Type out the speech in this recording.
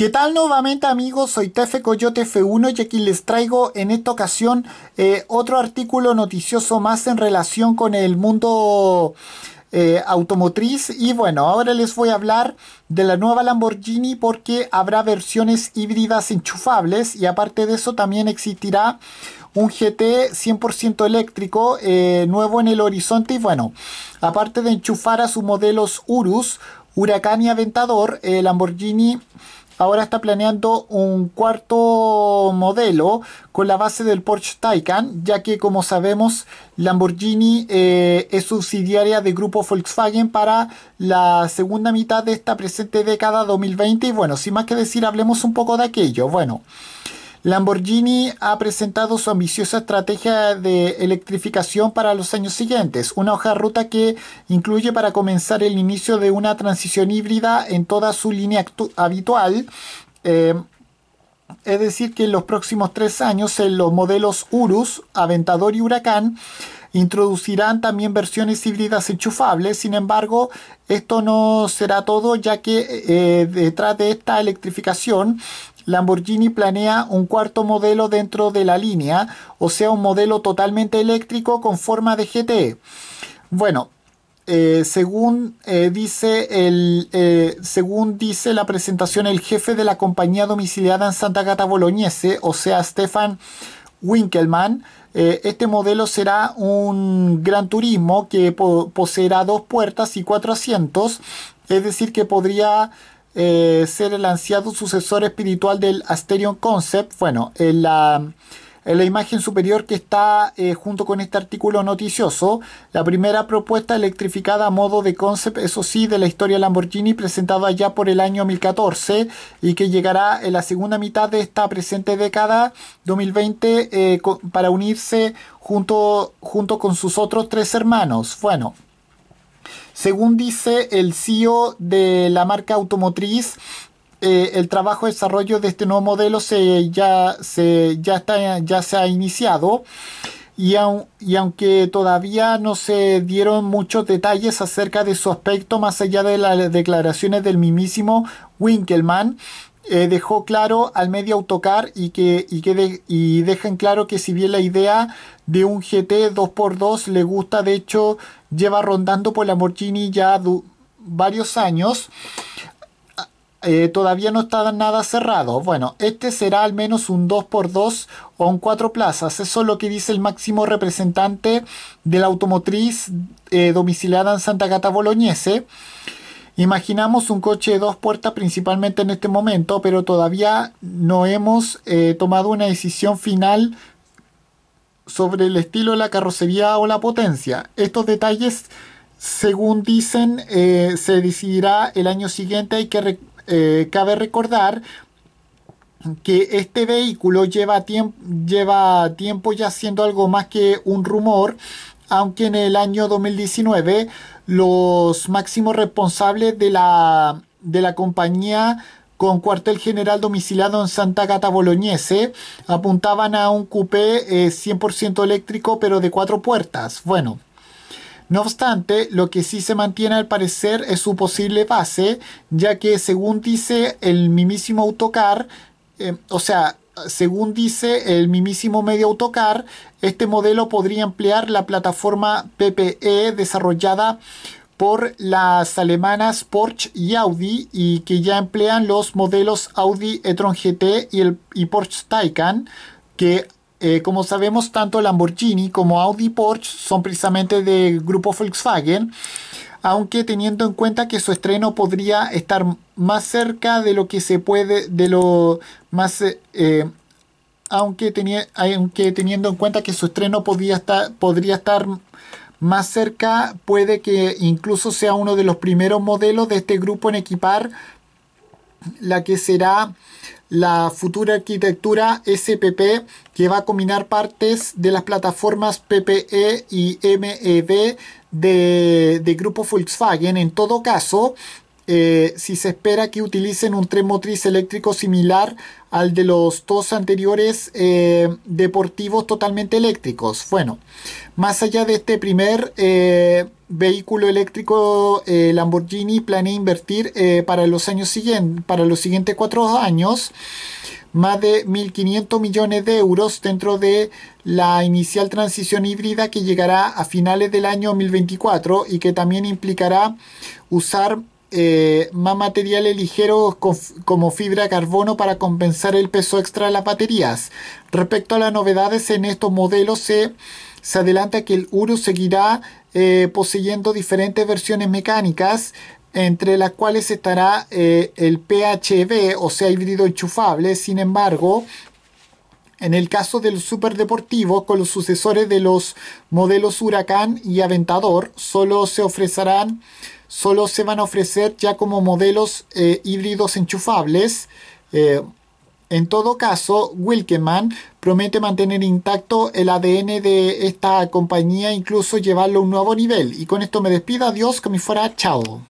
¿Qué tal nuevamente amigos? Soy Tefe Coyote F1 y aquí les traigo en esta ocasión eh, otro artículo noticioso más en relación con el mundo eh, automotriz y bueno, ahora les voy a hablar de la nueva Lamborghini porque habrá versiones híbridas enchufables y aparte de eso también existirá un GT 100% eléctrico eh, nuevo en el horizonte y bueno, aparte de enchufar a sus modelos Urus, Huracán y Aventador, Lamborghini ahora está planeando un cuarto modelo con la base del Porsche Taycan, ya que como sabemos Lamborghini eh, es subsidiaria del grupo Volkswagen para la segunda mitad de esta presente década 2020 y bueno, sin más que decir, hablemos un poco de aquello. Bueno, Lamborghini ha presentado su ambiciosa estrategia de electrificación para los años siguientes, una hoja ruta que incluye para comenzar el inicio de una transición híbrida en toda su línea habitual. Eh, es decir, que en los próximos tres años en los modelos Urus, Aventador y Huracán Introducirán también versiones híbridas enchufables, sin embargo, esto no será todo ya que eh, eh, detrás de esta electrificación Lamborghini planea un cuarto modelo dentro de la línea, o sea, un modelo totalmente eléctrico con forma de GTE. Bueno, eh, según, dice el, según dice la presentación, el jefe de la compañía domiciliada en Santa Cata Boloñese, o sea, Stefan Winkelmann. Eh, este modelo será un gran turismo que poseerá dos puertas y cuatro asientos, es decir, que podría eh, ser el ansiado sucesor espiritual del Asterion Concept. Bueno, en la en la imagen superior que está eh, junto con este artículo noticioso, la primera propuesta electrificada a modo de concept, eso sí, de la historia Lamborghini presentada ya por el año 2014 y que llegará en la segunda mitad de esta presente década 2020 eh, para unirse junto, junto con sus otros tres hermanos. Bueno, según dice el CEO de la marca automotriz, eh, el trabajo de desarrollo de este nuevo modelo se, ya, se, ya, está, ya se ha iniciado y, y, aunque todavía no se dieron muchos detalles acerca de su aspecto más allá de las declaraciones del mismísimo Winkelmann, eh, dejó claro al medio autocar y que, y y dejan claro que si bien la idea de un GT 2x2 le gusta, de hecho lleva rondando por la Morgini ya varios años, eh, todavía no está nada cerrado. Bueno, este será al menos un 2x2 o un 4 plazas. Eso es lo que dice el máximo representante de la automotriz eh, domiciliada en Santa Cata Boloñese. Imaginamos un coche de dos puertas principalmente en este momento, pero todavía no hemos eh, tomado una decisión final sobre el estilo de la carrocería o la potencia. Estos detalles, según dicen, se decidirá el año siguiente. Hay que eh, cabe recordar que este vehículo lleva, tiempo ya siendo algo más que un rumor, aunque en el año 2019 los máximos responsables de la, compañía con cuartel general domiciliado en Santa Gata Boloñese, apuntaban a un coupé 100% eh, eléctrico pero de cuatro puertas. Bueno, no obstante, lo que sí se mantiene al parecer es su posible base, ya que según dice el mimísimo autocar, em, o sea, según dice el mimísimo medio autocar, este modelo podría emplear la plataforma PPE desarrollada por las alemanas Porsche y Audi y que ya emplean los modelos Audi e-tron GT y, el, y Porsche Taycan que eh, como sabemos, tanto Lamborghini como Audi Porsche son precisamente del grupo Volkswagen, aunque teniendo en cuenta que su estreno podría estar más cerca de lo que se puede, de lo más... Eh, eh, aunque, aunque, teniendo en cuenta que su estreno podría estar, podría estar más cerca, puede que incluso sea uno de los primeros modelos de este grupo en equipar la que será la futura arquitectura SPP que va a combinar partes de las plataformas PPE y MEB de, de, grupo Volkswagen. En todo caso, eh, si se espera que utilicen un tren motriz eléctrico similar al de los dos anteriores eh, deportivos totalmente eléctricos. Bueno, más allá de este primer eh, vehículo eléctrico, Lamborghini planea invertir para, los años para los siguientes cuatro años más de 1.500 millones de euros dentro de la inicial transición híbrida que llegará a finales del año 2024 y que también implicará usar eh, más materiales ligeros como fibra carbono para compensar el peso extra de las baterías. Respecto a las novedades en estos modelos, se, se adelanta que el Uru seguirá eh, poseyendo diferentes versiones mecánicas, entre las cuales estará eh, el PHB, o sea, híbrido enchufable. Sin embargo, en el caso del superdeportivo, con los sucesores de los modelos Huracán y Aventador, solo se ofrecerán, solo se van a ofrecer ya como modelos eh, híbridos enchufables. Eh, en todo caso, Wilkeman promete mantener intacto el ADN de esta compañía, incluso llevarlo a un nuevo nivel. Y con esto me despido, adiós, que me fuera, chao.